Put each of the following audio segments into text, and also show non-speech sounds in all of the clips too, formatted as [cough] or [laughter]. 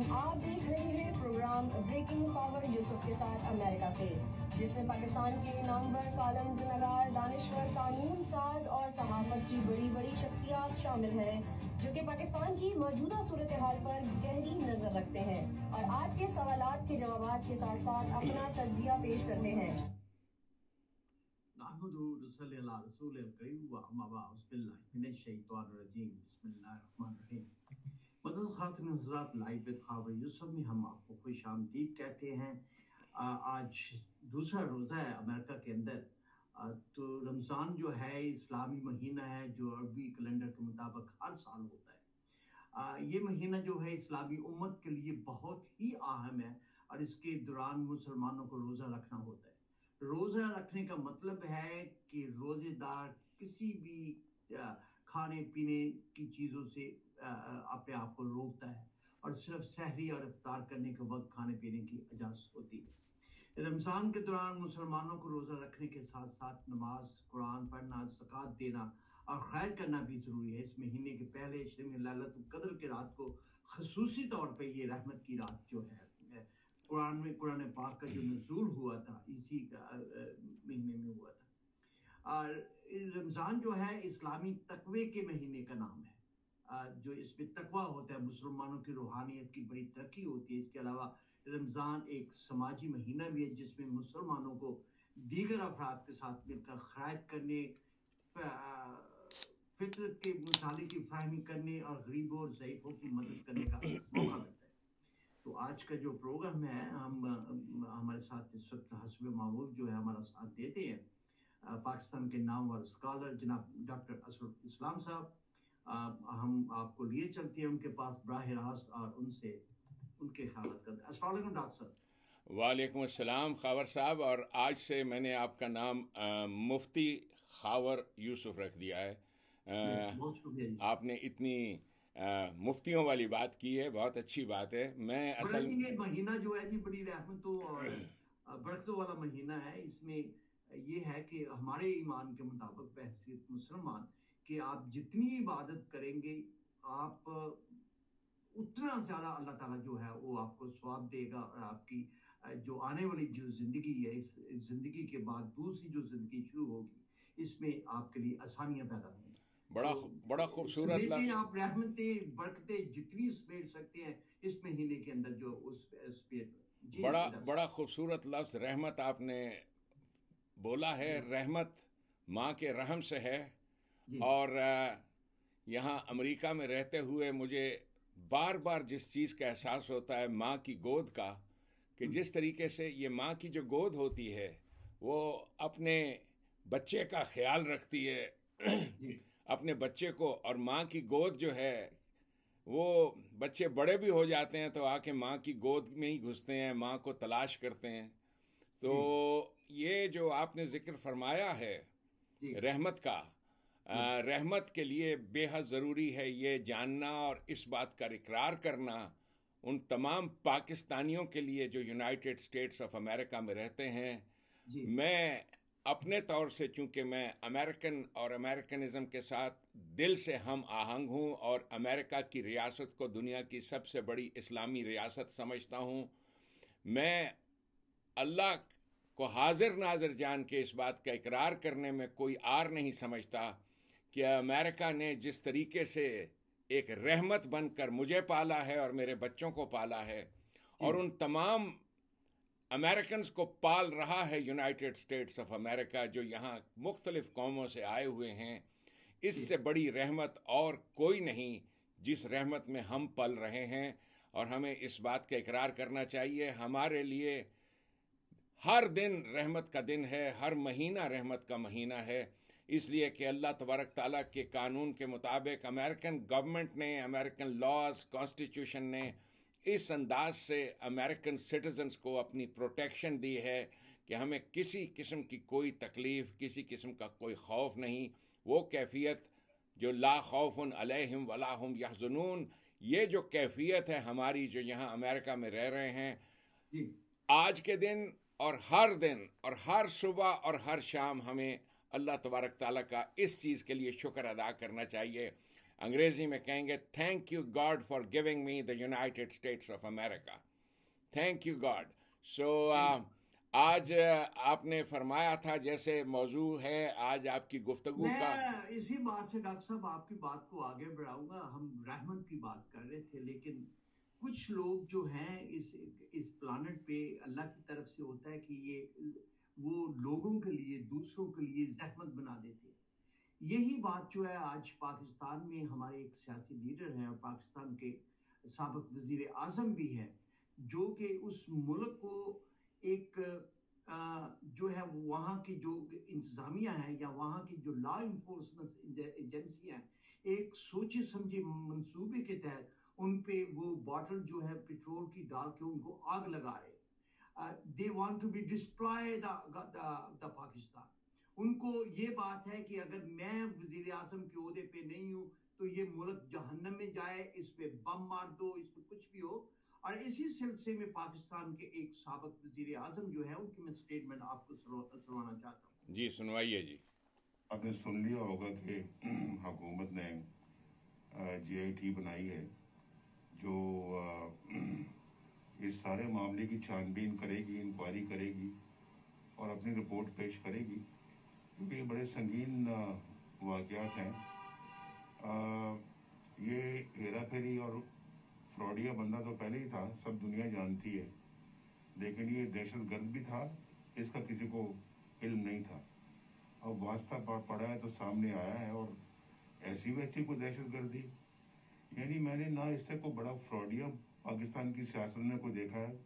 आप देख रहे हैं प्रोग्राम ब्रेकिंग पावर यूसुफ के साथ अमेरिका से जिसमें पाकिस्तान के नामवर कॉलम्स नगार दानश्वर कानून साज और सहाफत की बड़ी बड़ी शख्सियात शामिल हैं जो कि पाकिस्तान की मौजूदा सूरत हाल पर गहरी नजर रखते हैं और आपके सवाल के जवाब के साथ साथ अपना तजिया पेश करते हैं बिस्मिल्लाह रहमान रहीम हजरात लाइव विद खावर यूसुफ में हम आपको खुश आमदीद कहते हैं आज दूसरा रोज़ा है अमेरिका के अंदर तो रमज़ान जो है इस्लामी महीना है जो अरबी कैलेंडर के मुताबिक हर साल होता है ये महीना जो है इस्लामी उम्मत के लिए बहुत ही अहम है और इसके दौरान मुसलमानों को रोज़ा रखना होता है रोज़ा रखने का मतलब है कि रोज़ेदार किसी भी खाने पीने की चीज़ों से अपने आप को रोकता है और सिर्फ सहरी और इफ्तार करने के वक्त खाने पीने की इजाज़त होती है रमज़ान के दौरान मुसलमानों को रोज़ा रखने के साथ साथ नमाज कुरान पढ़ना सकात देना और खैर करना भी ज़रूरी है इस महीने के पहले कदर के रात को खसूसी तौर पर यह रहमत की रात जो है कुरान में कुरान पाक का जो नजूल हुआ था इसी महीने में हुआ था और रमज़ान जो है इस्लामी तकवे के महीने का नाम है जो इस पर तकवा होता है मुसलमानों की रूहानियत की बड़ी तरक्की होती है इसके अलावा रमज़ान एक समाजी महीना भी है जिसमें मुसलमानों को दीगर अफराद के साथ मिलकर खराज करने फितरत के मसाले की फ्राहमी करने और गरीबों और ज़यीफ़ों की मदद करने का मौका मिलता है तो आज का जो प्रोग्राम है हम हमारे साथ इस वक्त हसब मामूल जो है हमारा साथ देते हैं पाकिस्तान के नाम और स्कॉलर जनाब डॉक्टर असर इस्लाम साहब हम आपको लिए चलते हैं उनके पास बरह रास्त और उनसे उनके ख्याल करते हैं डॉक्टर साहब वालेकुम अस्सलाम खावर साहब और आज से मैंने आपका नाम आ, मुफ्ती खावर यूसुफ रख दिया है आ, आपने इतनी आ, मुफ्तियों वाली बात की है बहुत अच्छी बात है मैं असल ये महीना जो है जी बड़ी रहमतों तो और [clears throat] बरकतों वाला महीना है इसमें ये है कि हमारे ईमान के मुताबिक बहसीत मुसलमान कि आप जितनी इबादत करेंगे आप उतना ज़्यादा अल्लाह ताला जो है वो आपको स्वाब देगा और आपकी जो आने वाली जो ज़िंदगी है इस ज़िंदगी के बाद दूसरी जो ज़िंदगी शुरू होगी इसमें आपके लिए आसानियाँ पैदा होंगी बड़ा तो, बड़ा खूबसूरत आप रहमतें बरकतें जितनी समेट सकते हैं इस महीने के अंदर जो उस समेट बड़ा बड़ा खूबसूरत लफ्ज़ रहमत आपने बोला है रहमत माँ के रहम से है और यहाँ अमेरिका में रहते हुए मुझे बार बार जिस चीज़ का एहसास होता है माँ की गोद का कि हम्म। जिस तरीके से ये माँ की जो गोद होती है वो अपने बच्चे का ख्याल रखती है अपने बच्चे को और माँ की गोद जो है वो बच्चे बड़े भी हो जाते हैं तो आके माँ की गोद में ही घुसते हैं माँ को तलाश करते हैं तो ये जो आपने जिक्र फरमाया है रहमत का रहमत के लिए बेहद ज़रूरी है ये जानना और इस बात का इकरार करना उन तमाम पाकिस्तानियों के लिए जो यूनाइटेड स्टेट्स ऑफ अमेरिका में रहते हैं मैं अपने तौर से चूंकि मैं अमेरिकन और अमेरिकनिज़म के साथ दिल से हम आहंग हूँ और अमेरिका की रियासत को दुनिया की सबसे बड़ी इस्लामी रियासत समझता हूँ मैं अल्लाह को हाजिर नाजिर जान के इस बात का इकरार करने में कोई आर नहीं समझता कि अमेरिका ने जिस तरीके से एक रहमत बनकर मुझे पाला है और मेरे बच्चों को पाला है और उन तमाम अमेरिकन को पाल रहा है यूनाइटेड स्टेट्स ऑफ अमेरिका जो यहाँ मुख्तलिफ कौमों से आए हुए हैं इससे बड़ी रहमत और कोई नहीं जिस रहमत में हम पल रहे हैं और हमें इस बात का इकरार करना चाहिए हमारे लिए हर दिन रहमत का दिन है हर महीना रहमत का महीना है इसलिए कि अल्लाह तबारक ताली के कानून के मुताबिक अमेरिकन गवर्नमेंट ने अमेरिकन लॉज कॉन्स्टिट्यूशन ने इस अंदाज से अमेरिकन सिटीजन्स को अपनी प्रोटेक्शन दी है कि हमें किसी किस्म की कोई तकलीफ़ किसी किस्म का कोई खौफ नहीं वो कैफियत जो ला खौफ अलहम वलाहम यहजनून ये जो कैफियत है हमारी जो यहाँ अमेरिका में रह रहे हैं आज के दिन और हर दिन और हर सुबह और हर शाम हमें अल्लाह तबारक ताली का इस चीज़ के लिए शुक्र अदा करना चाहिए अंग्रेज़ी में कहेंगे thank you God for giving me the United States of America thank you God so आज uh, आपने फरमाया था जैसे मौजू है आज आपकी गुफ्तगु का इसी बात से डॉक्टर साहब आपकी बात को आगे बढ़ाऊंगा हम रहमत की बात कर रहे थे लेकिन कुछ लोग जो हैं इस इस प्लानट पे अल्लाह की तरफ से होता है कि ये वो लोगों के लिए दूसरों के लिए जहमत बना देते हैं यही बात जो है आज पाकिस्तान में हमारे एक सियासी लीडर हैं और पाकिस्तान के सबक वजीर आजम भी हैं जो कि उस मुल्क को एक जो है वहाँ की जो इंतज़ामिया है या वहाँ की जो लॉ इन्फोर्समेंट एजेंसियाँ हैं एक सोचे समझे मनसूबे के तहत उन पे वो बॉटल जो है पेट्रोल की डाल के उनको आग लगा रहे Uh, they want to be destroy uh, the, the, the Pakistan. उनको ये बात है कि अगर मैं वजीर अजम के अहदे पे नहीं हूँ तो ये मुल्क जहन्नम में जाए इस पर बम मार दो इस पर कुछ भी हो और इसी सिलसिले में पाकिस्तान के एक सबक वजीर अजम जो है उनकी मैं स्टेटमेंट आपको सुनवाना चाहता हूँ जी सुनवाइए जी आपने सुन लिया होगा कि [clears throat] हुकूमत ने जी आई टी बनाई है जो [clears throat] इस सारे मामले की छानबीन करेगी इंक्वायरी करेगी और अपनी रिपोर्ट पेश करेगी क्योंकि ये बड़े संगीन वाकयात हैं आ, ये हेरा फेरी और फ्रॉडिया बंदा तो पहले ही था सब दुनिया जानती है लेकिन ये दहशत गर्द भी था इसका किसी को इल्म नहीं था अब वास्ता पड़ा है तो सामने आया है और ऐसी वैसी कोई दहशत गर्दी यानी मैंने ना इससे कोई बड़ा फ्रॉडिया पाकिस्तान की सियासत में को देखा है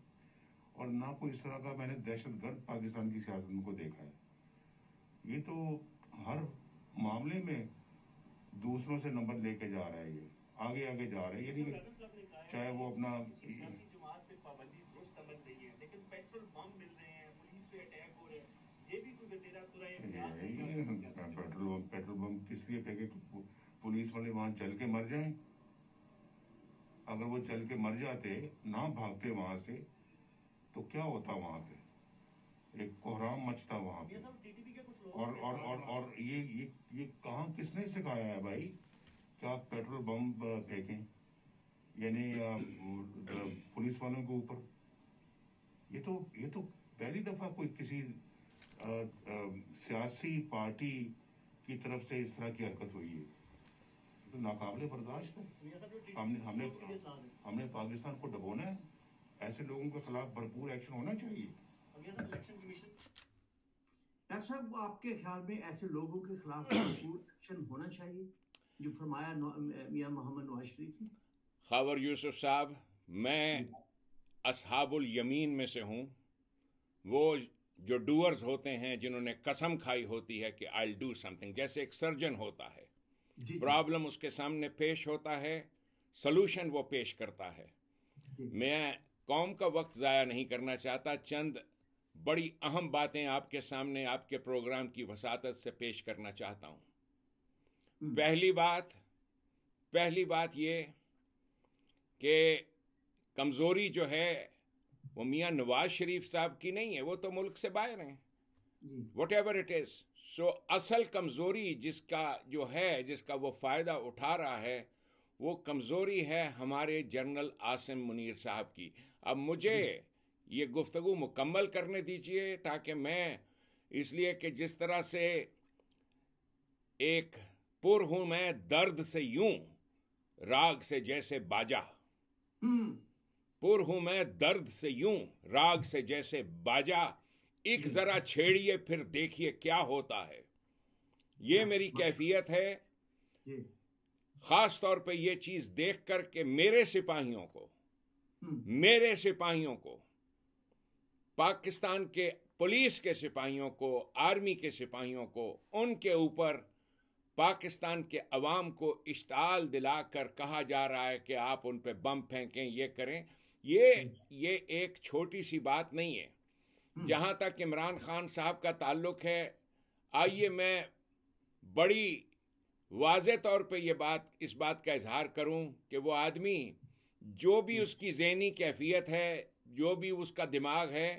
और ना कोई इस तरह का मैंने दहशत गर्द पाकिस्तान की सियासत में को देखा है ये तो हर मामले में दूसरों से नंबर लेके जा रहा है ये आगे आगे जा रहे हैं ये चाहे वो अपना पेट्रोल बम पेट्रोल बम किस लिए फेंके पुलिस वाले वहाँ चल के मर जाएं अगर वो चल के मर जाते ना भागते वहां से तो क्या होता वहां पे एक कोहराम मचता वहां पे और और और और ये ये ये कहा किसने सिखाया है भाई क्या आप पेट्रोल बम फेंकें यानी पुलिस वालों के ऊपर ये तो ये तो पहली दफा कोई किसी सियासी पार्टी की तरफ से इस तरह की हरकत हुई है नाकाबले बर्दाश्त है तो हमने हमने हमने पाकिस्तान को डबोना है ऐसे लोगों के खिलाफ भरपूर एक्शन होना चाहिए तो साहब आपके ख्याल में ऐसे लोगों के खिलाफ भरपूर एक्शन होना चाहिए जो फरमाया मियाँ मोहम्मद नवाज शरीफ ने खबर यूसुफ साहब मैं असहाबुल यमीन में से हूँ वो जो डूअर्स होते हैं जिन्होंने कसम खाई होती है कि आई डू समथिंग जैसे एक सर्जन होता है प्रॉब्लम उसके सामने पेश होता है सोल्यूशन वो पेश करता है मैं कौम का वक्त ज़ाया नहीं करना चाहता चंद बड़ी अहम बातें आपके सामने आपके प्रोग्राम की वसात से पेश करना चाहता हूं हम्म। पहली बात पहली बात ये कि कमज़ोरी जो है वो मियाँ नवाज शरीफ साहब की नहीं है वो तो मुल्क से बाहर हैं whatever it is so असल कमज़ोरी जिसका जो है जिसका वो फ़ायदा उठा रहा है वो कमज़ोरी है हमारे जनरल आसिम मुनीर साहब की अब मुझे ये गुफ्तगु मुकम्मल करने दीजिए ताकि मैं इसलिए कि जिस तरह से एक पुर हूं मैं दर्द से यूं राग से जैसे बाजा हम्म। पुर हूं मैं दर्द से यूं राग से जैसे बाजा एक जरा छेड़िए फिर देखिए क्या होता है ये हाँ, मेरी कैफियत है खास तौर पे यह चीज देख कर के मेरे सिपाहियों को हम्म। मेरे सिपाहियों को पाकिस्तान के पुलिस के सिपाहियों को आर्मी के सिपाहियों को उनके ऊपर पाकिस्तान के अवाम को इश्ताल दिलाकर कहा जा रहा है कि आप उन पर बम फेंकें ये करें ये ये एक छोटी सी बात नहीं है हम्म। जहां तक इमरान खान साहब का ताल्लुक है आइए मैं बड़ी वाज तौर पे ये बात इस बात का इजहार करूं कि वो आदमी जो भी हम्म। उसकी जहनी कैफियत है जो भी उसका दिमाग है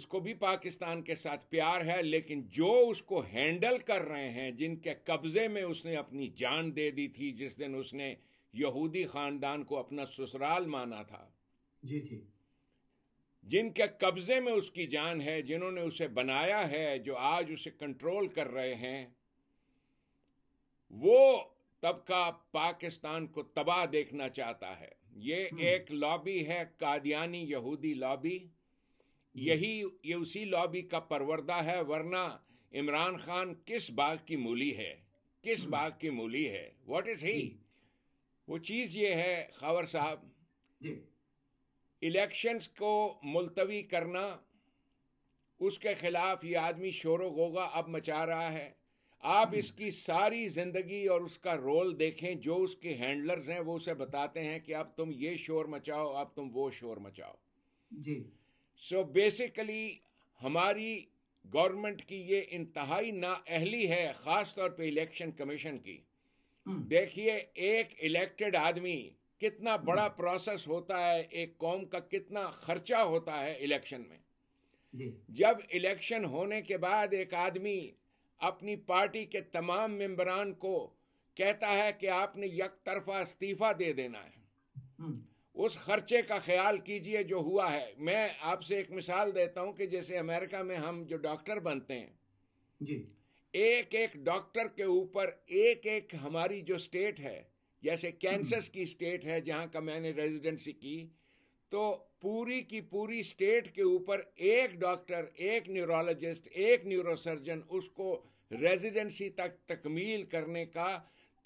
उसको भी पाकिस्तान के साथ प्यार है लेकिन जो उसको हैंडल कर रहे हैं जिनके कब्ज़े में उसने अपनी जान दे दी थी जिस दिन उसने यहूदी ख़ानदान को अपना ससुराल माना था जी जी जिनके कब्जे में उसकी जान है जिन्होंने उसे बनाया है जो आज उसे कंट्रोल कर रहे हैं वो तबका पाकिस्तान को तबाह देखना चाहता है ये हम्म। एक लॉबी है कादियानी यहूदी लॉबी हम्म। यही ये उसी लॉबी का परवरदा है वरना इमरान खान किस बाग की मूली है किस हम्म। बाग की मूली है व्हाट इज ही वो चीज़ ये है खबर साहब इलेक्शंस को मुलतवी करना उसके खिलाफ ये आदमी शोर गोगा अब मचा रहा है आप हम्म। इसकी सारी ज़िंदगी और उसका रोल देखें जो उसके हैंडलर्स हैं वो उसे बताते हैं कि अब तुम ये शोर मचाओ अब तुम वो शोर मचाओ जी सो so बेसिकली हमारी गवर्नमेंट की ये इंतहाई नाअहली है ख़ास तौर पे इलेक्शन कमीशन की हम्म। देखिए एक इलेक्टेड आदमी कितना बड़ा प्रोसेस हम्म। होता है एक कौम का कितना खर्चा होता है इलेक्शन में जब इलेक्शन होने के बाद एक आदमी अपनी पार्टी के तमाम मेंबरान को कहता है कि आपने यक तरफा इस्तीफा दे देना है हम्म। उस खर्चे का ख्याल कीजिए जो हुआ है मैं आपसे एक मिसाल देता हूं कि जैसे अमेरिका में हम जो डॉक्टर बनते हैं जी एक एक डॉक्टर के ऊपर एक एक हमारी जो स्टेट है जैसे कैंसस [clears throat] की स्टेट है जहां का मैंने रेजिडेंसी की तो पूरी की पूरी स्टेट के ऊपर एक डॉक्टर एक न्यूरोलॉजिस्ट एक न्यूरोसर्जन उसको रेजिडेंसी तक तकमील करने का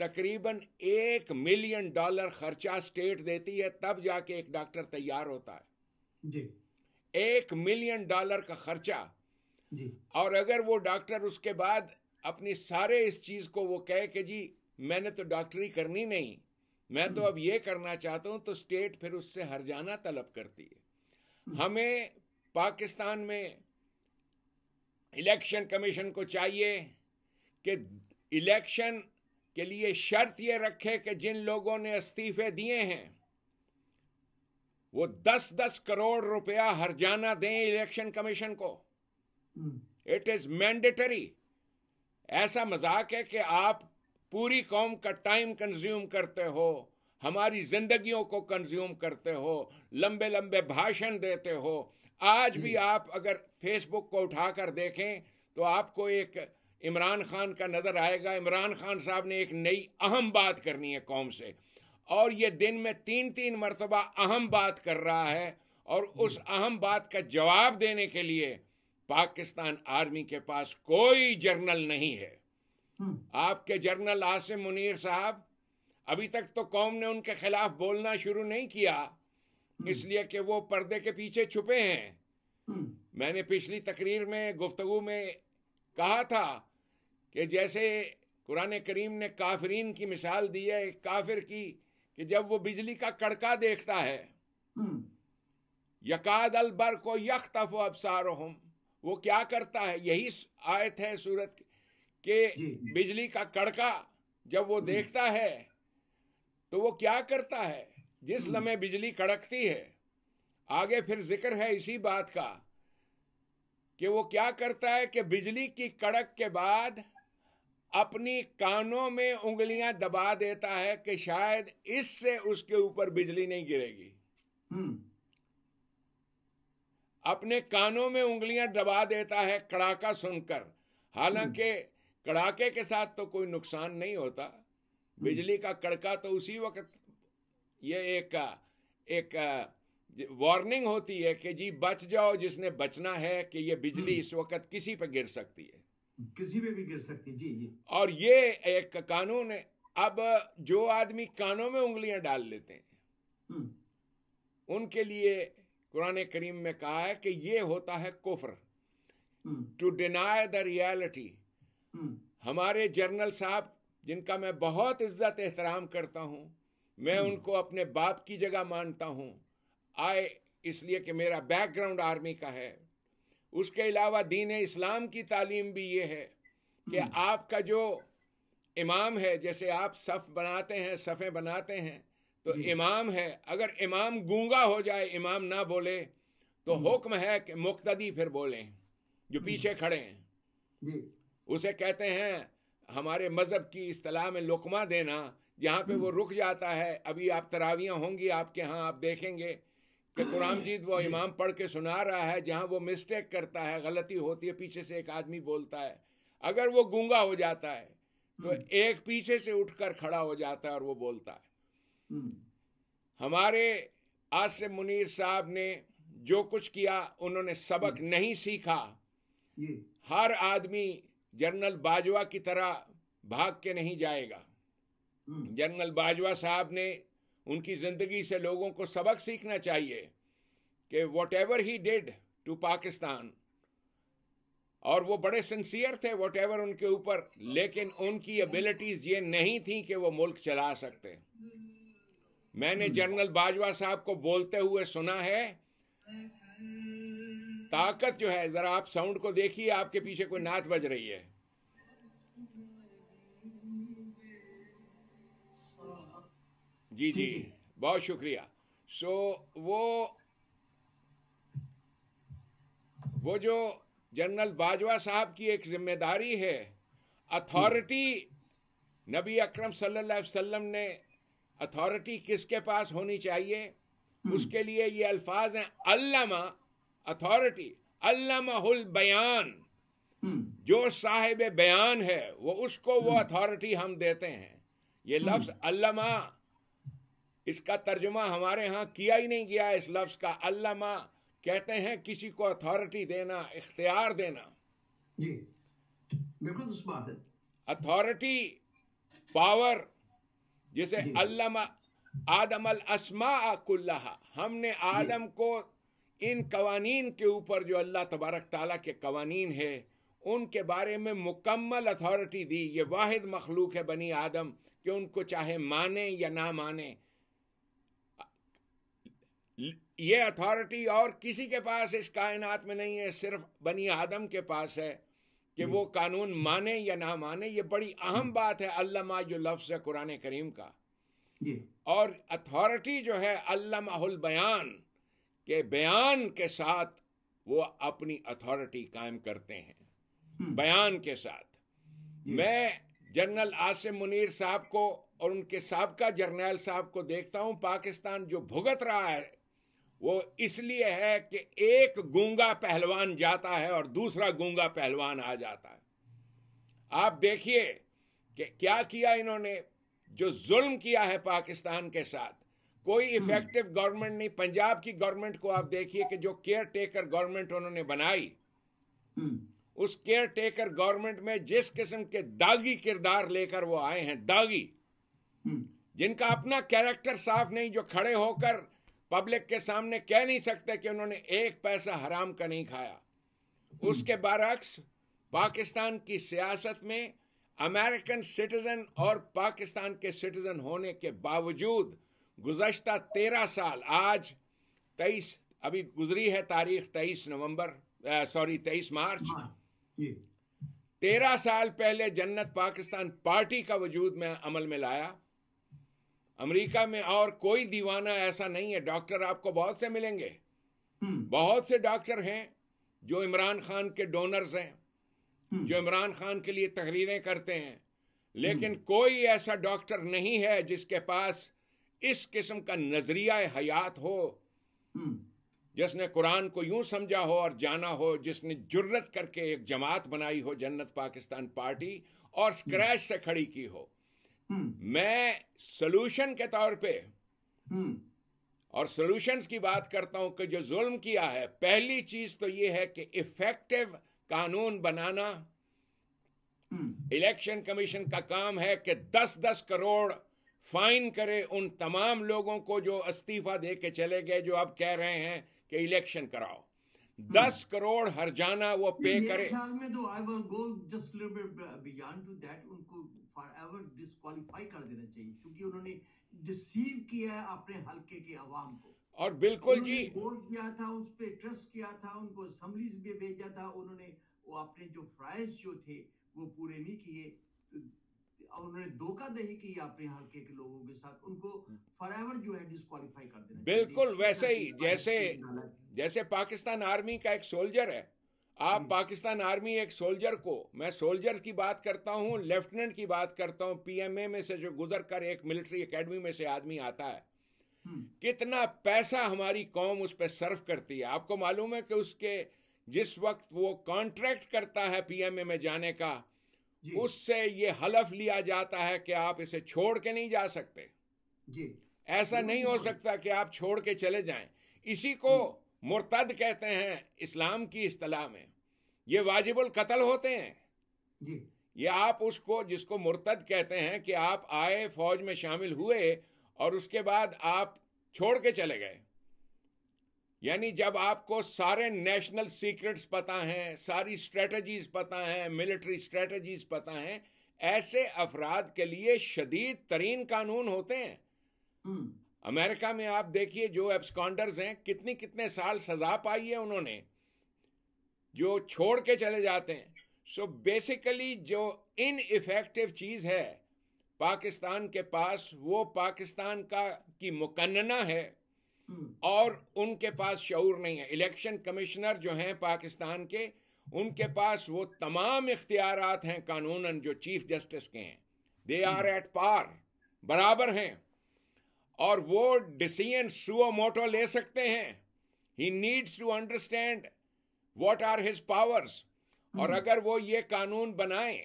तकरीबन एक मिलियन डॉलर खर्चा स्टेट देती है तब जाके एक डॉक्टर तैयार होता है जी एक मिलियन डॉलर का खर्चा जी और अगर वो डॉक्टर उसके बाद अपनी सारे इस चीज़ को वो कहे कि जी मैंने तो डॉक्टरी करनी नहीं मैं तो हम्म। अब ये करना चाहता हूं तो स्टेट फिर उससे हर जाना तलब करती है हम्म। हमें पाकिस्तान में इलेक्शन कमीशन को चाहिए कि इलेक्शन के लिए शर्त ये रखे कि जिन लोगों ने इस्तीफे दिए हैं वो दस दस करोड़ रुपया हरजाना दें इलेक्शन कमीशन को इट इज मैंडेटरी ऐसा मजाक है कि आप पूरी कौम का टाइम कंज्यूम करते हो हमारी जिंदगियों को कंज्यूम करते हो लंबे लंबे भाषण देते हो आज भी आप अगर फेसबुक को उठाकर देखें तो आपको एक इमरान खान का नज़र आएगा इमरान खान साहब ने एक नई अहम बात करनी है कौम से और ये दिन में तीन तीन मरतबा अहम बात कर रहा है और उस अहम बात का जवाब देने के लिए पाकिस्तान आर्मी के पास कोई जर्नल नहीं है हम्म। आपके जर्नल आसिम मुनीर साहब अभी तक तो कौम ने उनके खिलाफ बोलना शुरू नहीं किया हम्म। इसलिए कि वो पर्दे के पीछे छुपे हैं हम्म। मैंने पिछली तकरीर में गुफ्तगु में कहा था कि जैसे कुरान करीम ने काफरीन की मिसाल दी है काफिर की कि जब वो बिजली का कड़का देखता है यकाद अलबर को यख तफ वो क्या करता है यही आयत है सूरत की कि बिजली का कड़का जब वो हम्म। देखता है तो वो क्या करता है जिस हम्म। लम्हे बिजली कड़कती है आगे फिर जिक्र है इसी बात का कि वो क्या करता है कि बिजली की कड़क के बाद अपनी कानों में उंगलियां दबा देता है कि शायद इससे उसके ऊपर बिजली नहीं गिरेगी हम्म। अपने कानों में उंगलियां दबा देता है कड़ाका सुनकर हालांकि कड़ाके के साथ तो कोई नुकसान नहीं होता हम्म। बिजली का कड़का तो उसी वक्त ये एक एक वार्निंग होती है कि जी बच जाओ जिसने बचना है कि ये बिजली हम्म। इस वक्त किसी पर गिर सकती है किसी पे भी गिर सकती है जी, जी और ये एक कानून है अब जो आदमी कानों में उंगलियां डाल लेते हैं हम्म। उनके लिए कुरान करीम में कहा है कि ये होता है कुफर to deny the reality hmm. हमारे जर्नल साहब जिनका मैं बहुत इज्जत एहतराम करता हूँ मैं हम्म। उनको अपने बाप की जगह मानता हूँ आए इसलिए कि मेरा बैकग्राउंड आर्मी का है उसके अलावा दीन इस्लाम की तालीम भी ये है कि हम्म। आपका जो इमाम है जैसे आप सफ़ बनाते हैं सफ़े बनाते हैं तो इमाम है अगर इमाम गूंगा हो जाए इमाम ना बोले तो हुक्म है कि मुक्तदी फिर बोलें जो पीछे खड़े हैं उसे कहते हैं हमारे मज़हब की असलाह में लुकमा देना जहाँ पे वो हम्म। रुक जाता है अभी आप तरावियाँ होंगी आपके यहाँ आप देखेंगे कि कुरान [clears throat] जीत वो इमाम पढ़ के सुना रहा है जहाँ वो मिस्टेक करता है गलती होती है पीछे से एक आदमी बोलता है अगर वो गूंगा हो जाता है तो हम्म। एक पीछे से उठकर खड़ा हो जाता है और वो बोलता है हम्म। हमारे आसिफ मुनीर साहब ने जो कुछ किया उन्होंने सबक नहीं सीखा हर आदमी जनरल बाजवा की तरह भाग के नहीं जाएगा हम्म। जनरल बाजवा साहब ने उनकी ज़िंदगी से लोगों को सबक सीखना चाहिए कि whatever he did to Pakistan और वो बड़े सिंसियर थे वॉट एवर उनके ऊपर लेकिन उनकी एबिलिटीज़ ये नहीं थी कि वो मुल्क चला सकते मैंने हम्म। जनरल बाजवा साहब को बोलते हुए सुना है ताकत जो है जरा आप साउंड को देखिए आपके पीछे कोई नाच बज रही है जी जी बहुत शुक्रिया सो so, वो वो जो जनरल बाजवा साहब की एक जिम्मेदारी है अथॉरिटी नबी अकरम सल्लल्लाहु अलैहि वसल्लम ने अथॉरिटी किसके पास होनी चाहिए हम्म। उसके लिए ये अल्फाज हैं अल्लामा अथॉरिटी अल्लाहुल बयान जो साहिब बयान है वो उसको वो अथॉरिटी hmm. हम देते हैं ये hmm. लफ्ज अल्लामा इसका तर्जुमा हमारे यहाँ किया ही नहीं गया इस लफ्ज का अल्लामा कहते हैं किसी को अथॉरिटी देना इख्तियार देना बिल्कुल उस बात है अथॉरिटी पावर जिसे अल्लामा आदम अल असमा कुल्ला हमने आदम को इन कवानीन के ऊपर जो अल्लाह तबारक ताली के कवानीन है उनके बारे में मुकम्मल अथॉरिटी दी ये वाहिद मखलूक है बनी आदम कि उनको चाहे माने या ना माने ये अथॉरिटी और किसी के पास इस कायनात में नहीं है सिर्फ बनी आदम के पास है कि वो हम्म। कानून माने या ना माने ये बड़ी अहम हम्म। बात है अल्लामा जो लफ्ज़ है कुरान करीम का और अथॉरिटी जो है अल्लाह बयान के बयान के साथ वो अपनी अथॉरिटी कायम करते हैं हम्म। बयान के साथ मैं जनरल आसिम मुनीर साहब को और उनके सबका जर्नैल साहब को देखता हूं पाकिस्तान जो भुगत रहा है वो इसलिए है कि एक गूंगा पहलवान जाता है और दूसरा गूंगा पहलवान आ जाता है आप देखिए कि क्या किया इन्होंने जो जुल्म किया है पाकिस्तान के साथ कोई इफेक्टिव हम्म। गवर्नमेंट नहीं पंजाब की गवर्नमेंट को आप देखिए कि जो केयर टेकर गवर्नमेंट उन्होंने बनाई हम्म। उस केयर टेकर गवर्नमेंट में जिस किस्म के दागी किरदार लेकर वो आए हैं दागी हम्म। जिनका अपना कैरेक्टर साफ नहीं जो खड़े होकर पब्लिक के सामने कह नहीं सकते कि उन्होंने एक पैसा हराम का नहीं खाया उसके बरक्स पाकिस्तान की सियासत में अमेरिकन सिटीजन और पाकिस्तान के सिटीजन होने के बावजूद गुजशत तेरह साल आज तेईस अभी गुजरी है तारीख तेईस नवंबर सॉरी तेईस मार्च हाँ, तेरह साल पहले जन्नत पाकिस्तान पार्टी का वजूद में अमल में लाया अमेरिका में और कोई दीवाना ऐसा नहीं है डॉक्टर आपको बहुत से मिलेंगे हम्म। बहुत से डॉक्टर हैं जो इमरान खान के डोनर्स हैं हम्म। जो इमरान खान के लिए तकरीरें करते हैं हम्म। लेकिन कोई ऐसा डॉक्टर नहीं है जिसके पास इस किस्म का नजरिया हयात हो हम्म। जिसने कुरान को यूं समझा हो और जाना हो जिसने जुर्रत करके एक जमात बनाई हो जन्नत पाकिस्तान पार्टी और हम्म। स्क्रैच से खड़ी की हो हम्म। मैं सोल्यूशन के तौर पे और सोल्यूशंस की बात करता हूं कि जो जुल्म किया है पहली चीज तो ये है कि इफेक्टिव कानून बनाना इलेक्शन कमीशन का काम है कि दस दस करोड़ फाइन करे उन तमाम लोगों को जो इस्तीफा दे के चले गए जो अब कह रहे हैं कि इलेक्शन कराओ hmm. दस करोड़ जाना वो पे करे ख्याल में तो I will go just little beyond to that उनको फॉरएवर डिस्क्वालीफाई कर देना चाहिए क्योंकि उन्होंने डिसीव किया है अपने हलके के को और बिल्कुल जी वोट किया था उस पर ट्रस्ट किया था उनको असम्बलीज में भेजा था उन्होंने वो अपने जो फ्राइज जो थे वो पूरे नहीं किए तो और उन्होंने की अपने हल्के के लोगों के साथ उनको हम्म। जो है डिस्कालीफाई कर देना बिल्कुल वैसे ही जैसे जैसे पाकिस्तान आर्मी का एक सोल्जर है आप हम्म। पाकिस्तान आर्मी एक सोल्जर को मैं सोल्जर्स की बात करता लेफ्टिनेंट की बात करता पीएमए में से जो गुजर कर एक मिलिट्री एकेडमी में से आदमी आता है हम्म। कितना पैसा हमारी कौम उस पर सर्व करती है आपको मालूम है कि उसके जिस वक्त वो कॉन्ट्रैक्ट करता है पीएमए में जाने का उससे ये हलफ लिया जाता है कि आप इसे छोड़ के नहीं जा सकते जी ऐसा नहीं हो सकता कि आप छोड़ के चले जाएं इसी को मुर्तद कहते हैं इस्लाम की इस्तलाह में ये वाजिबुल कत्ल होते हैं ये आप उसको जिसको मुर्तद कहते हैं कि आप आए फौज में शामिल हुए और उसके बाद आप छोड़ के चले गए यानी जब आपको सारे नेशनल सीक्रेट्स पता हैं सारी स्ट्रेटजीज पता हैं मिलिट्री स्ट्रेटजीज पता हैं ऐसे अफराद के लिए शदीद तरीन कानून होते हैं हम्म। अमेरिका में आप देखिए जो एब्सकॉन्डर्स हैं कितनी कितने साल सजा पाई है उन्होंने जो छोड़ के चले जाते हैं सो so बेसिकली जो इन इफेक्टिव चीज़ है पाकिस्तान के पास वो पाकिस्तान का की मुकन्ना है हम्म। और उनके पास शूर नहीं है इलेक्शन कमिश्नर जो हैं पाकिस्तान के उनके पास वो तमाम इख्तियार हैं कानूनन जो चीफ जस्टिस के हैं दे आर एट पार बराबर हैं और वो डिसीजन सुओ मोटो ले सकते हैं he needs to understand what are his powers और हम्म। अगर वो ये कानून बनाएं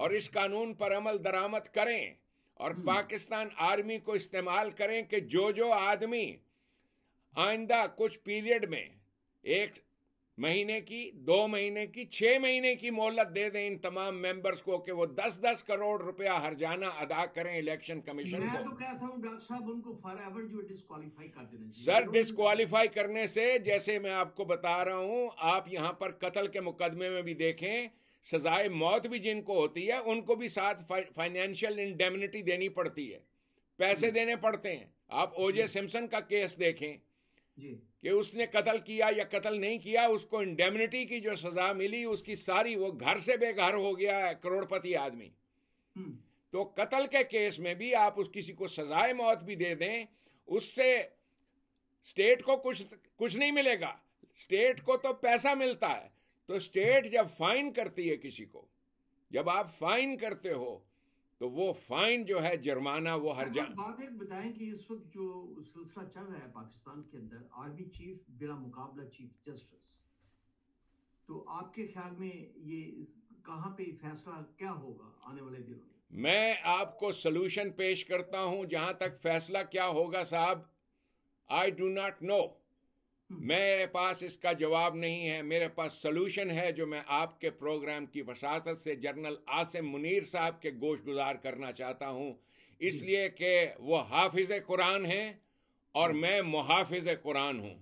और इस कानून पर अमल दरामद करें और हम्म। पाकिस्तान आर्मी को इस्तेमाल करें कि जो जो आदमी आइंदा कुछ पीरियड में एक महीने की दो महीने की छह महीने की मोहलत दे दें इन तमाम मेंबर्स को कि वो दस दस करोड़ रुपया हर जाना अदा करें इलेक्शन कमीशन मैं को तो कहता हूं डॉक्टर साहब उनको जो डिस्कालीफाई कर देना सर डिस्कालीफाई करने से जैसे मैं आपको बता रहा हूं आप यहां पर कत्ल के मुकदमे में भी देखें सजाए मौत भी जिनको होती है उनको भी साथ फाइनेंशियल इंडेमिनिटी देनी पड़ती है पैसे हम्म। देने पड़ते हैं आप ओजे सिमसन हम्म। का केस देखें कि उसने कत्ल किया या कत्ल नहीं किया उसको इंडेमिनिटी की जो सजा मिली उसकी सारी वो घर से बेघर हो गया है करोड़पति आदमी हम्म। तो कत्ल के केस में भी आप उस किसी को सजाए मौत भी दे दें उससे स्टेट को कुछ कुछ नहीं मिलेगा स्टेट को तो पैसा मिलता है तो स्टेट जब फाइन करती है किसी को जब आप फाइन करते हो तो वो फाइन जो है जुर्माना वो हर अच्छा, जगह बात एक बताएं कि इस वक्त जो सिलसिला चल रहा है पाकिस्तान के अंदर आर्मी चीफ बिला मुकाबला चीफ जस्टिस तो आपके ख्याल में ये कहाँ पे फैसला क्या होगा आने वाले दिनों में मैं आपको सोल्यूशन पेश करता हूँ जहां तक फैसला क्या होगा साहब I do not know hmm. मेरे पास इसका जवाब नहीं है मेरे पास सोल्यूशन है जो मैं आपके प्रोग्राम की वसात से जनरल आसिम मुनीर साहब के गोश गुजार करना चाहता हूँ इसलिए कि वो हाफिज कुरान हैं और हम्म। मैं मुहाफिज कुरान हूँ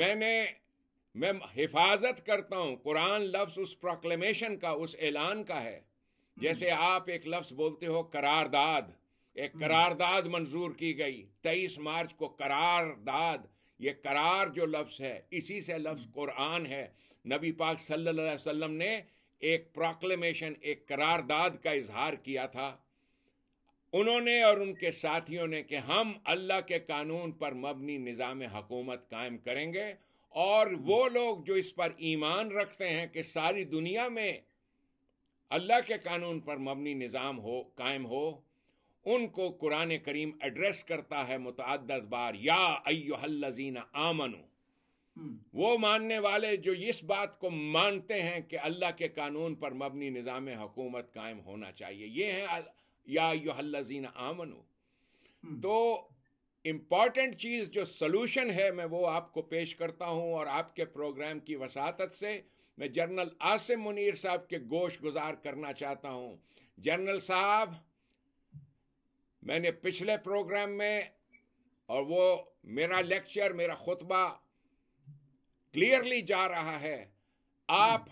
मैंने मैं हिफाजत करता हूँ कुरान लफ्ज उस प्रोक्लेमेशन का उस ऐलान का है हम्म। जैसे आप एक लफ्ज बोलते हो करारदाद एक हम्म। करारदाद मंजूर की गई तेईस मार्च को करारदाद ये करार जो लफ्ज़ है इसी से लफ्ज़ हम्म। कुरान है नबी पाक सल्लल्लाहु अलैहि वसल्लम ने एक प्रोक्लेमेशन एक करारदाद का इजहार किया था उन्होंने और उनके साथियों ने कि हम अल्लाह के कानून पर मबनी निज़ाम हकूमत कायम करेंगे और हम्म। वो लोग जो इस पर ईमान रखते हैं कि सारी दुनिया में अल्लाह के कानून पर मबनी निज़ाम हो कायम हो उनको कुरान करीम एड्रेस करता है मुतद बार या अयोहल्लजीना आमनु हम्म। वो मानने वाले जो इस बात को मानते हैं कि अल्लाह के कानून पर मबनी निज़ाम हुकूमत कायम होना चाहिए ये है या योहल्लजीन आमनु हम्म। तो इम्पॉर्टेंट चीज़ जो सोलूशन है मैं वो आपको पेश करता हूँ और आपके प्रोग्राम की वसात से मैं जनरल आसिम मुनीर साहब के गोश गुजार करना चाहता हूँ जनरल साहब मैंने पिछले प्रोग्राम में और वो मेरा लेक्चर मेरा खुतबा क्लियरली जा रहा है आप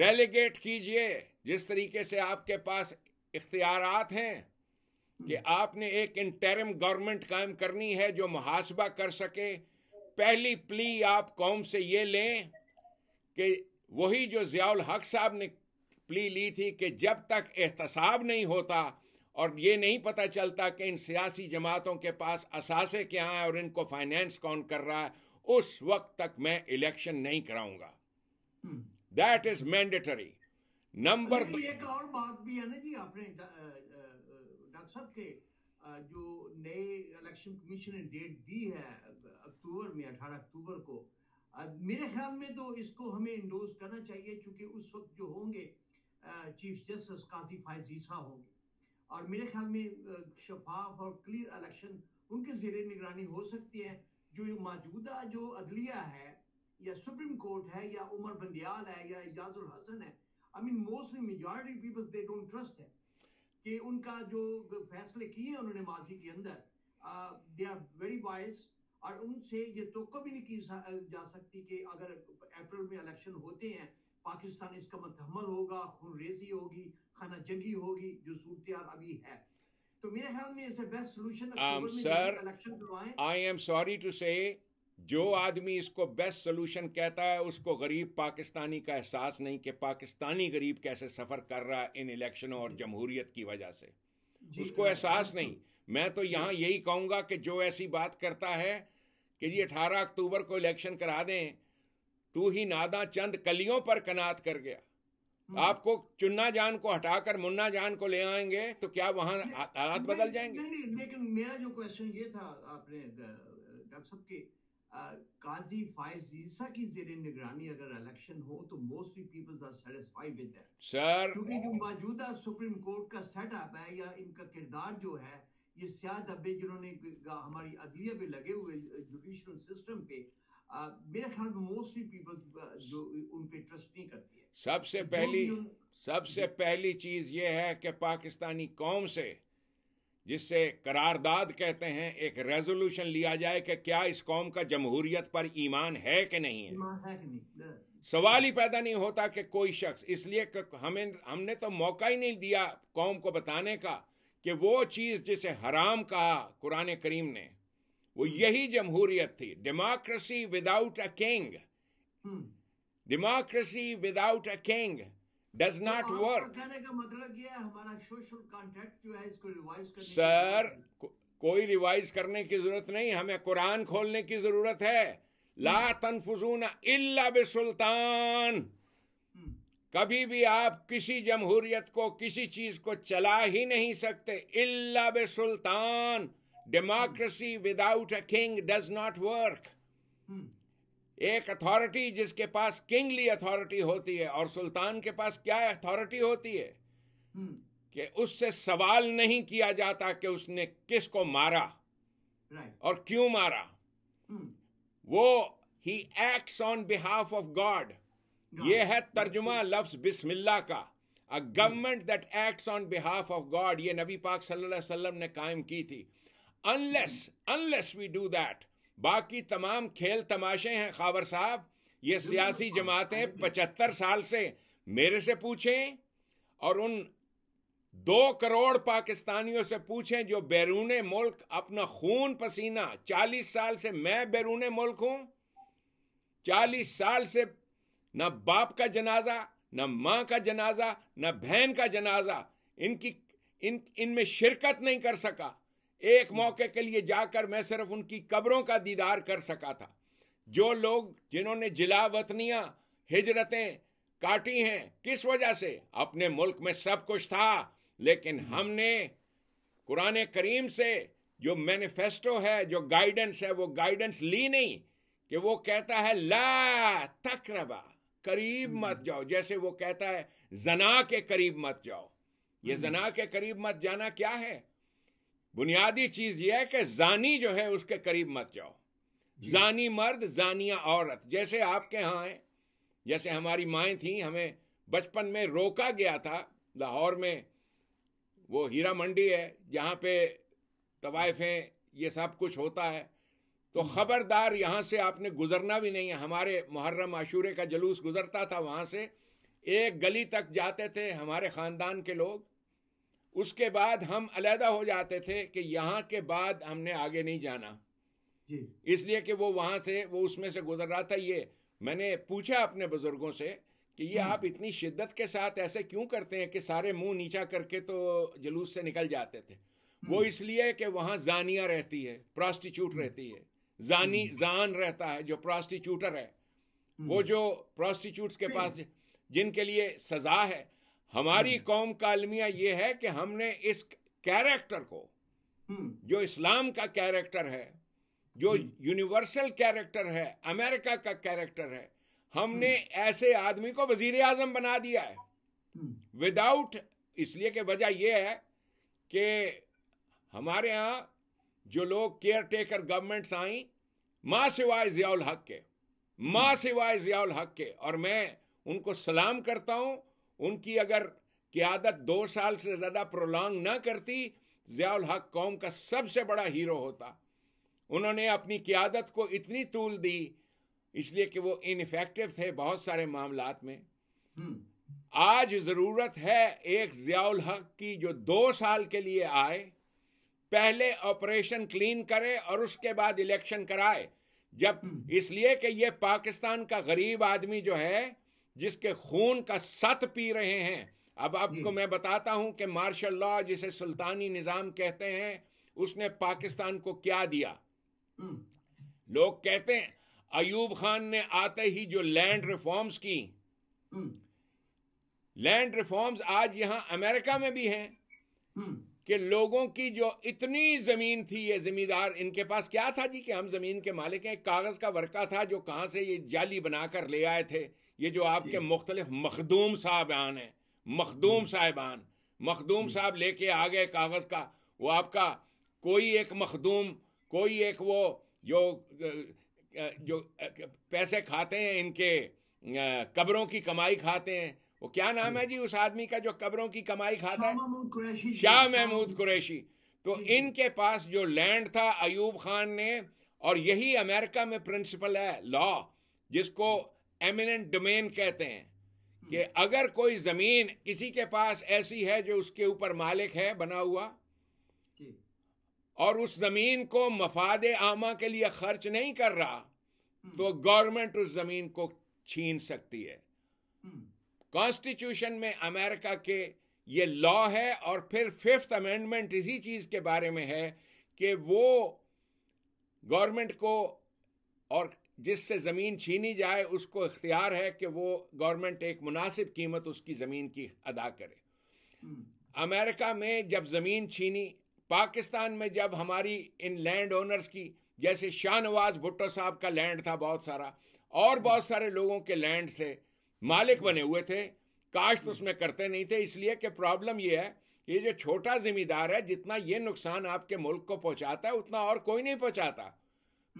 रेलीगेट कीजिए जिस तरीके से आपके पास इख्तियार हैं कि आपने एक इंटरम गवर्नमेंट कायम करनी है जो मुहासबा कर सके पहली प्ली आप कौम से ये लें कि वही जो जियाल हक साहब ने प्ली ली थी कि जब तक एहतसाब नहीं होता और ये नहीं पता चलता कि इन सियासी जमातों के पास असासे क्या हैं और इनको फाइनेंस कौन कर रहा है उस वक्त तक मैं इलेक्शन नहीं कराऊंगा दैट इज मैंडेटरी नंबर एक और बात भी है ना जी आपने डॉक्टर साहब के जो नए इलेक्शन कमीशन ने डेट दी है अक्टूबर में 18 अक्टूबर को मेरे ख्याल में तो इसको हमें इंडोज करना चाहिए क्योंकि उस वक्त जो होंगे चीफ जस्टिस काजी फायज ईसा होंगे और मेरे ख्याल में शफाफ और क्लियर इलेक्शन उनके जेर निगरानी हो सकती है जो मौजूदा जो अदलिया है या सुप्रीम कोर्ट है या उमर बंदियाल है या एजाजुल हसन है I mean most majority peoples they don't trust है कि उनका जो फैसले किए हैं उन्होंने माजी के अंदर दे आर वेरी बायस और उनसे ये तो कभी नहीं की जा सकती कि अगर अप्रैल में इलेक्शन होते हैं पाकिस्तान इसका मतहमल होगा खून रेजी होगी खाना जंगी होगी जो सूरत अभी है तो मेरे ख्याल में इससे बेस्ट सोल्यूशन इलेक्शन करवाएं आई एम सॉरी टू से जो आदमी इसको बेस्ट सोल्यूशन कहता है उसको गरीब पाकिस्तानी का एहसास नहीं कि पाकिस्तानी गरीब कैसे सफ़र कर रहा है इन इलेक्शनों और जमहूरियत की वजह से उसको हाँ, एहसास नहीं मैं तो यहाँ यही कहूंगा कि जो ऐसी बात करता है कि जी अठारह अक्टूबर को इलेक्शन करा दें तू ही नादा चंद कलियों पर कनात कर गया हम्म। आपको चुन्ना जान को हटाकर मुन्ना जान को ले आएंगे तो क्या वहां हालात बदल जाएंगे नहीं, नहीं, लेकिन मेरा जो क्वेश्चन ये था आपने डॉक्टर साहब के काजी फाइज ईसा की जेर निगरानी अगर इलेक्शन हो तो mostly peoples are satisfied with that sir क्योंकि जो मौजूदा सुप्रीम कोर्ट का सेटअप है या इनका किरदार जो है ये सियाह धब्बे जिन्होंने हमारी अदलिया पे लगे हुए जुडिशियल सिस्टम पे मेरे ख्याल में मोस्टली पीपल जो उन पे ट्रस्ट नहीं करती है सबसे तो पहली सबसे पहली चीज ये है कि पाकिस्तानी कौम से जिससे करारदाद कहते हैं एक रेजोल्यूशन लिया जाए कि क्या इस कौम का जमहूरियत पर ईमान है कि नहीं है, है नहीं। सवाल ही पैदा नहीं होता कि कोई शख्स इसलिए हमें हमने तो मौका ही नहीं दिया कौम को बताने का कि वो चीज़ जिसे हराम कहा कुरान करीम ने वो यही जमहूरियत थी democracy without a king democracy without a king does not work कहने का मतलब ये हमारा सोशल कॉन्ट्रैक्ट जो है इसको रिवाइज करने सर को, कोई रिवाइज करने की जरूरत नहीं हमें कुरान खोलने की जरूरत है ला हम्म। तनफुजून इल्ला बिसुल्तान हम्म। कभी भी आप किसी जमहूरियत को किसी चीज को चला ही नहीं सकते इल्ला बिसुल्तान सुल्तान democracy without a king does not work एक अथॉरिटी जिसके पास किंगली अथॉरिटी होती है और सुल्तान के पास क्या अथॉरिटी होती है कि उससे सवाल नहीं किया जाता कि उसने किसको मारा और क्यों मारा वो he acts on behalf of God ये है तर्जुमा लफ्ज बिस्मिल्ला का a government that acts on behalf of God ये नबी पाक सल्लल्लाहु अलैहि वसल्लम ने कायम की थी unless unless we do that बाकी तमाम खेल तमाशे हैं खावर साहब ये सियासी जमातें हाँ पचहत्तर साल से मेरे से पूछें और उन दो करोड़ पाकिस्तानियों से पूछें जो बैरून मुल्क अपना खून पसीना चालीस साल से मैं बैरून मुल्क हूं चालीस साल से ना बाप का जनाजा न मां का जनाजा न बहन का जनाजा इनकी इन इनमें शिरकत नहीं कर सका एक मौके के लिए जाकर मैं सिर्फ उनकी कब्रों का दीदार कर सका था जो लोग जिन्होंने जिला वतनिया हिजरतें काटी हैं किस वजह से अपने मुल्क में सब कुछ था लेकिन हमने कुरान करीम से जो मैनिफेस्टो है जो गाइडेंस है वो गाइडेंस ली नहीं कि वो कहता है ला तकरबा करीब हम्म। मत जाओ जैसे वो कहता है जना के करीब मत जाओ ये हम्म। जना के करीब मत जाना क्या है बुनियादी चीज यह है कि जानी जो है उसके करीब मत जाओ जानी मर्द जानिया औरत जैसे आपके यहाँ है जैसे हमारी माए थी हमें बचपन में रोका गया था लाहौर में वो हीरा मंडी है जहाँ पे तवायफें ये सब कुछ होता है तो हम्म। ख़बरदार यहाँ से आपने गुजरना भी नहीं है हमारे मुहर्रम आशूरे का जलूस गुजरता था वहाँ से एक गली तक जाते थे हमारे ख़ानदान के लोग उसके बाद हम अलहदा हो जाते थे कि यहाँ के बाद हमने आगे नहीं जाना इसलिए कि वो वहां से वो उसमें से गुजर रहा था ये मैंने पूछा अपने बुजुर्गों से कि ये हम्म। आप इतनी शिद्दत के साथ ऐसे क्यों करते हैं कि सारे मुंह नीचा करके तो जुलूस से निकल जाते थे हम्म। वो इसलिए कि वहां जानिया रहती है प्रॉस्टिट्यूट हम्म। रहती है जानी जान रहता है जो प्रॉस्टिट्यूटर है वो जो प्रॉस्टिट्यूट के पास जिनके लिए सजा है हमारी हम्म। कौम का अलमिया ये है कि हमने इस कैरेक्टर को हम्म। जो इस्लाम का कैरेक्टर है जो यूनिवर्सल हम्म। कैरेक्टर है अमेरिका का कैरेक्टर है हमने ऐसे आदमी को वजीर आजम बना दिया है विदाउट इसलिए कि वजह यह है कि हमारे यहां जो लोग केयर टेकर गवर्नमेंट्स आई माँ सिवाय जियाउल हक के मां सिवाय जियाउल हक के और मैं उनको सलाम करता हूं उनकी अगर क्यादत दो साल से ज़्यादा प्रोलॉन्ग ना करती ज़ियाल हक कौम का सबसे बड़ा हीरो होता उन्होंने अपनी क्यादत को इतनी तूल दी इसलिए कि वो इनफेक्टिव थे बहुत सारे मामला में हम्म। आज ज़रूरत है एक ज़ियाल हक की जो दो साल के लिए आए पहले ऑपरेशन क्लीन करे और उसके बाद इलेक्शन कराए जब हम्म। इसलिए कि ये पाकिस्तान का गरीब आदमी जो है जिसके खून का सत पी रहे हैं अब आपको मैं बताता हूं कि मार्शल लॉ जिसे सुल्तानी निज़ाम कहते हैं उसने पाकिस्तान को क्या दिया हम्म। लोग कहते हैं अयूब खान ने आते ही जो लैंड रिफॉर्म्स की हम्म। लैंड रिफॉर्म्स आज यहां अमेरिका में भी हैं हम्म। कि लोगों की जो इतनी जमीन थी ये जमींदार इनके पास क्या था जी कि हम जमीन के मालिक हैं कागज का वर्का था जो कहां से ये जाली बनाकर ले आए थे ये जो आपके मुख्तलिफ मखदूम साहबान हैं मखदूम हम्म। साहिबान मखदूम हम्म। साहब लेके आ गए कागज़ का वो आपका कोई एक मखदूम कोई एक वो जो जो पैसे खाते हैं इनके कब्रों की कमाई खाते हैं वो क्या नाम हम्म। है जी उस आदमी का जो कब्रों की कमाई खाता है शाह महमूद कुरैशी तो इनके पास जो लैंड था अयूब खान ने और यही अमेरिका में प्रिंसिपल है लॉ जिसको एमिनेंट डोमेन कहते हैं hmm. कि अगर कोई जमीन किसी के पास ऐसी है जो उसके ऊपर मालिक है बना हुआ और उस जमीन को मफाद आमा के लिए खर्च नहीं कर रहा hmm. तो गवर्नमेंट उस जमीन को छीन सकती है hmm. कॉन्स्टिट्यूशन में अमेरिका के ये लॉ है और फिर फिफ्थ अमेंडमेंट इसी चीज के बारे में है कि वो गवर्नमेंट को और जिससे ज़मीन छीनी जाए उसको इख्तियार है कि वो गवर्नमेंट एक मुनासिब कीमत उसकी ज़मीन की अदा करे हम्म। अमेरिका में जब ज़मीन छीनी पाकिस्तान में जब हमारी इन लैंड ओनर्स की जैसे शाहनवाज भुट्टो साहब का लैंड था बहुत सारा और बहुत सारे लोगों के लैंड से मालिक बने हुए थे काश्त हम्म। उसमें करते नहीं थे इसलिए कि प्रॉब्लम ये है ये जो छोटा जिम्मेदार है जितना ये नुकसान आपके मुल्क को पहुंचाता है उतना और कोई नहीं पहुंचाता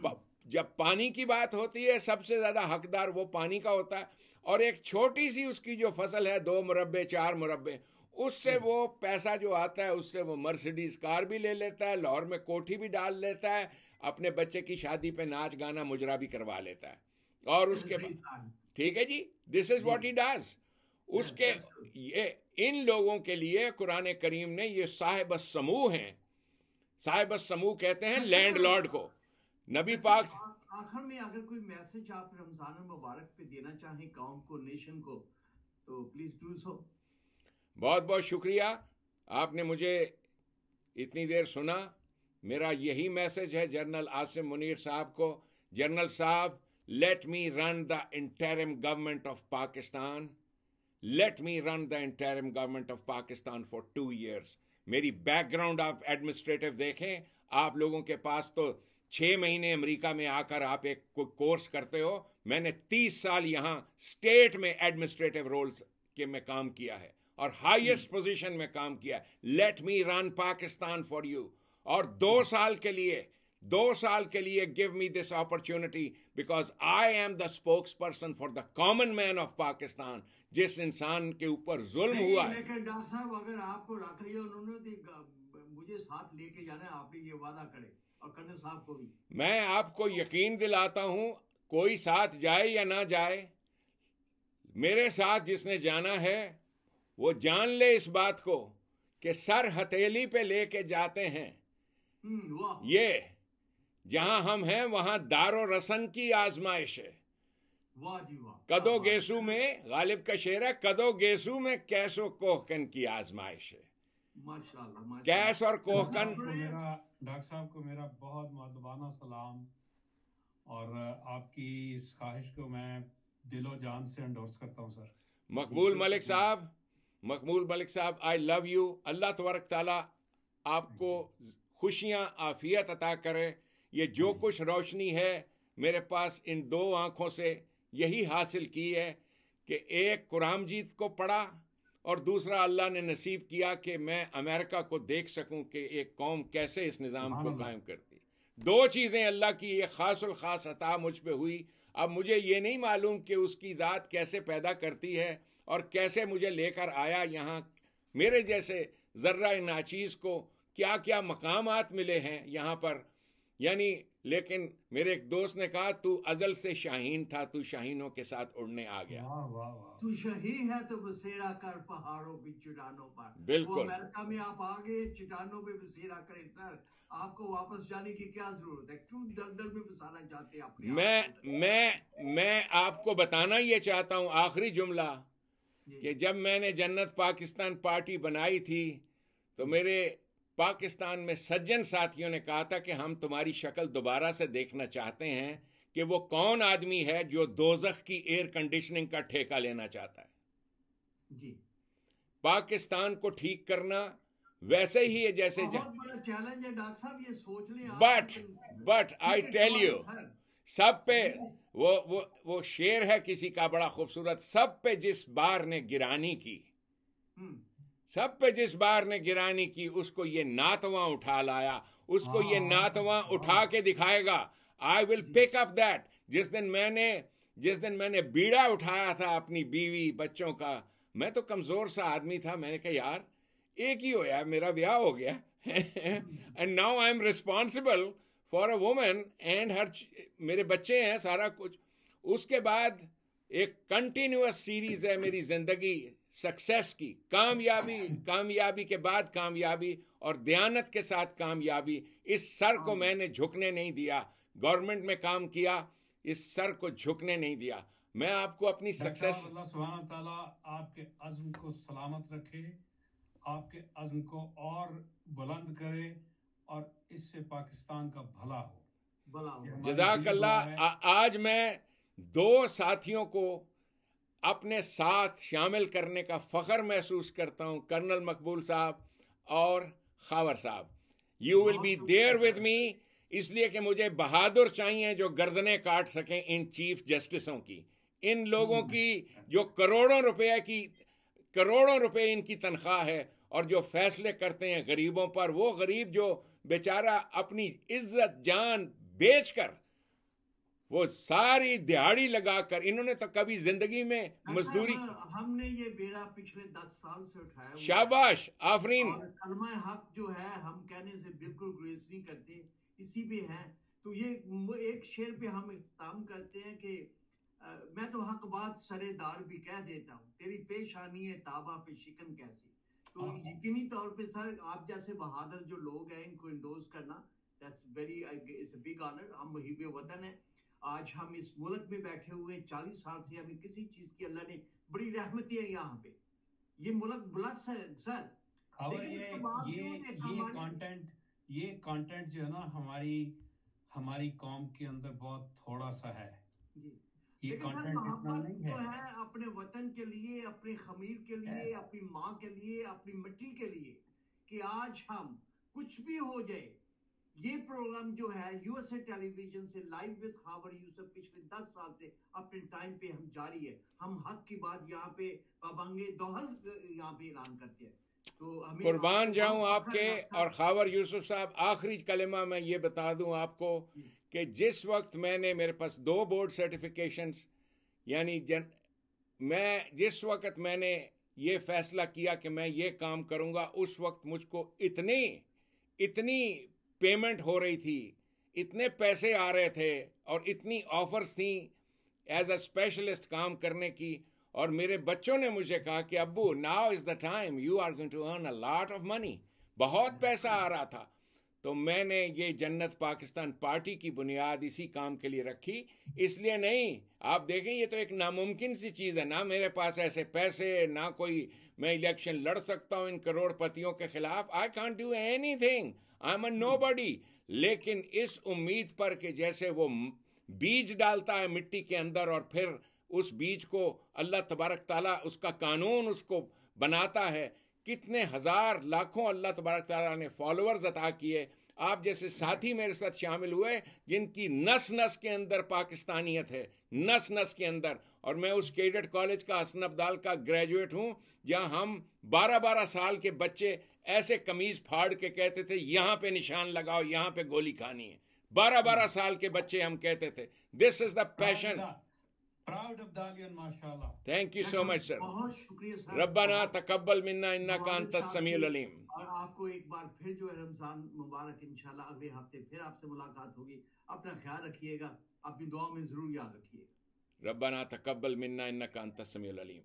हम्म। जब पानी की बात होती है सबसे ज़्यादा हकदार वो पानी का होता है और एक छोटी सी उसकी जो फसल है दो मुरबे चार मुरबे उससे हम्म। वो पैसा जो आता है उससे वो मर्सिडीज कार भी ले लेता है लाहौर में कोठी भी डाल लेता है अपने बच्चे की शादी पे नाच गाना मुजरा भी करवा लेता है और उसके बाद ठीक है जी this is what he does उसके ये इन लोगों के लिए कुरान करीम ने ये साहेब समूह हैं साहेब समूह कहते हैं अच्छा। लॉर्ड को नबी अच्छा, पाक आखिर में अगर कोई मैसेज आप रमजान मुबारक पे देना चाहें कौम को नेशन को तो प्लीज डू सो बहुत बहुत शुक्रिया आपने मुझे इतनी देर सुना मेरा यही मैसेज है जनरल आसिम मुनीर साहब को जनरल साहब let me run the interim government of Pakistan let me run the interim government of Pakistan for two years मेरी बैकग्राउंड आप एडमिनिस्ट्रेटिव देखें आप लोगों के पास तो छह महीने अमेरिका में आकर आप एक कोर्स करते हो मैंने तीस साल यहां स्टेट में एडमिनिस्ट्रेटिव रोल्स के में काम किया है और हाईएस्ट हम्म। पोजीशन में काम किया let me run Pakistan for you और दो हम्म। साल के लिए दो साल के लिए give me this opportunity because I am the spokesperson for the common man of Pakistan जिस इंसान के ऊपर जुल्म हुआ लेकिन डॉक्टर साहब अगर आपको रख लिया उन्होंने तो मुझे साथ लेके जाना है आप भी ये वादा करें मैं आपको यकीन दिलाता हूं कोई साथ जाए या ना जाए मेरे साथ जिसने जाना है वो जान ले इस बात को कि सर हथेली पे लेके जाते हैं हम्म, ये जहां हम हैं वहां दारो रसन की आजमाइश है कदो गेसु में गालिब का शेर है कदो गेसु में कैसो कोहकन की आजमाइश है माशाल्लाह गैस और कोहकन डॉक्टर साहब को मेरा बहुत मदबाना सलाम और आपकी इस ख्वाहिश को मैं दिलो जान से एंडोर्स करता हूँ सर मकबूल मलिक साहब मकबूल मलिक साहब आई लव यू अल्लाह तबारक ताला आपको खुशियाँ आफियत अता करे ये जो कुछ रोशनी है मेरे पास इन दो आँखों से यही हासिल की है कि एक कुराम जीत को पढ़ा और दूसरा अल्लाह ने नसीब किया कि मैं अमेरिका को देख सकूं कि एक कौम कैसे इस निज़ाम को कायम करती दो चीज़ें अल्लाह की ये खास ख़ास अता मुझ पर हुई अब मुझे ये नहीं मालूम कि उसकी ज़ात कैसे पैदा करती है और कैसे मुझे लेकर आया यहाँ मेरे जैसे ज़र्रा नाचीज़ को क्या क्या मकाम मिले हैं यहाँ पर यानी लेकिन मेरे एक दोस्त ने कहा तू अजल से शाहीन था तू शाहीनों के साथ उड़ने आ गया तू शही है तो बसेरा कर पहाड़ों की चुटानों पर बिल्कुल अमेरिका में आप आ गए चट्टानों पे बसेरा करें सर आपको वापस जाने की क्या जरूरत है क्यों दलदल में बसाना चाहते हैं मैं मैं मैं आपको बताना ये चाहता हूँ आखिरी जुमला कि जब मैंने जन्नत पाकिस्तान पार्टी बनाई थी तो मेरे पाकिस्तान में सज्जन साथियों ने कहा था कि हम तुम्हारी शक्ल दोबारा से देखना चाहते हैं कि वो कौन आदमी है जो दोजख की एयर कंडीशनिंग का ठेका लेना चाहता है जी पाकिस्तान को ठीक करना वैसे ही है जैसे चैलेंज है डॉक्टर साहब ये सोच ले but but I tell you सब पे वो वो वो शेर है किसी का बड़ा खूबसूरत सब पे जिस बार ने गिरानी की हम्म। सब पे जिस बार ने गिरानी की उसको ये नातवा उठा लाया उसको ये हाँ। नातवा उठा के दिखाएगा I will pick up that जिस दिन मैंने जिस दिन मैंने बीड़ा उठाया था अपनी बीवी बच्चों का मैं तो कमजोर सा आदमी था मैंने कहा यार एक ही हो यार मेरा ब्याह हो गया and now I am responsible for a women and her मेरे बच्चे हैं सारा कुछ उसके बाद एक कंटिन्यूस सीरीज है मेरी जिंदगी सक्सेस की कामयाबी कामयाबी के बाद कामयाबी और दयानत के साथ कामयाबी इस सर को मैंने झुकने नहीं दिया गवर्नमेंट में काम किया इस सर को झुकने नहीं दिया मैं आपको अपनी सक्सेस अल्लाह आपके अज्म को सलामत रखे आपके अज्म को और बुलंद करे और इससे पाकिस्तान का भला हो भला हो जजाक आज मैं दो साथियों को अपने साथ शामिल करने का फ़ख्र महसूस करता हूँ कर्नल मकबूल साहब और खावर साहब you will be there with me इसलिए कि मुझे बहादुर चाहिए जो गर्दने काट सकें इन चीफ जस्टिसों की इन लोगों hmm. की जो करोड़ों रुपए की करोड़ों रुपए इनकी तनख्वाह है और जो फैसले करते हैं गरीबों पर वो गरीब जो बेचारा अपनी इज्जत जान बेचकर वो सारी दिहाड़ी लगाकर इन्होंने तो कभी जिंदगी में अच्छा, मजदूरी हमने ये बेड़ा पिछले दस साल से उठाया शाबाश आफरीन हक जो है हम कहने से बिल्कुल ग्रेस नहीं करते इसी पे है तो ये एक शेर पे हम इख्ताम करते हैं कि मैं तो हक बात सरेदार भी कह देता हूँ तेरी पेशानी है ताबा पे शिकन कैसी तो हाँ। यकीनी तौर पे सर आप जैसे बहादुर जो लोग हैं इनको इंडोज करना that's very it's big honour हम हिब वतन है आज हम इस मुल्क में बैठे हुए चालीस साल से हमें किसी चीज की अल्लाह ने बड़ी रहमत दी है यहाँ पे ये मुल्क ब्लस है सर ये कंटेंट ये कंटेंट जो है ना हमारी हमारी कॉम के अंदर बहुत थोड़ा सा है ये मोहब्बत है।, है अपने वतन के लिए अपने खमीर के लिए अपनी माँ के लिए अपनी मिट्टी के लिए कि आज हम कुछ भी हो जाए ये प्रोग्राम जो है यूएसए टेलीविजन से लाइव विद खबर यूसुफ पिछले दस साल से अपने टाइम पे हम जारी है हम हक की बात यहाँ पे पाबंगे दोहल यहाँ पे ऐलान करते हैं तो हमें कुर्बान जाऊं अच्छा आपके और खावर यूसुफ साहब आखिरी कलमा मैं ये बता दूं आपको कि जिस वक्त मैंने मेरे पास दो बोर्ड सर्टिफिकेशंस यानी जन मैं जिस वक्त मैंने ये फैसला किया कि मैं ये काम करूंगा उस वक्त मुझको इतनी इतनी पेमेंट हो रही थी इतने पैसे आ रहे थे और इतनी ऑफर्स थी एज अ स्पेशलिस्ट काम करने की और मेरे बच्चों ने मुझे कहा कि Abu now is the time you are going to earn a lot of money बहुत पैसा आ रहा था तो मैंने ये जन्नत पाकिस्तान पार्टी की बुनियाद इसी काम के लिए रखी इसलिए नहीं आप देखें ये तो एक नामुमकिन सी चीज़ है ना मेरे पास ऐसे पैसे ना कोई मैं इलेक्शन लड़ सकता हूँ इन करोड़पतियों के खिलाफ I can't do anything I am a nobody लेकिन इस उम्मीद पर कि जैसे वो बीज डालता है मिट्टी के अंदर और फिर उस बीज को अल्लाह तबारक ताला उसका कानून उसको बनाता है कितने हज़ार लाखों अल्लाह तबारक ताला ने फॉलोअर्स अता किए आप जैसे साथी मेरे साथ शामिल हुए जिनकी नस नस के अंदर पाकिस्तानियत है नस नस के अंदर और मैं उस कैडेट कॉलेज का हसन अब्दाल का ग्रेजुएट हूँ जहाँ हम बारह बारह साल के बच्चे ऐसे कमीज फाड़ के कहते थे यहाँ पे निशान लगाओ यहाँ पे गोली खानी है बारह बारह साल के बच्चे हम कहते थे this is the passion proud Abdalian माशाल्लाह thank you so much sir बहुत शुक्रिया सर रब्बाना तकब्बल मिन्ना इन्ना का अंतस समीउल अलीम और आपको एक बार फिर जो है रमजान मुबारक इंशाल्लाह अगले हफ्ते फिर आपसे मुलाकात होगी अपना ख्याल रखिएगा अपनी दुआ में जरूर याद रखिएगा ربنا تقبل منا إنك أنت السميع العليم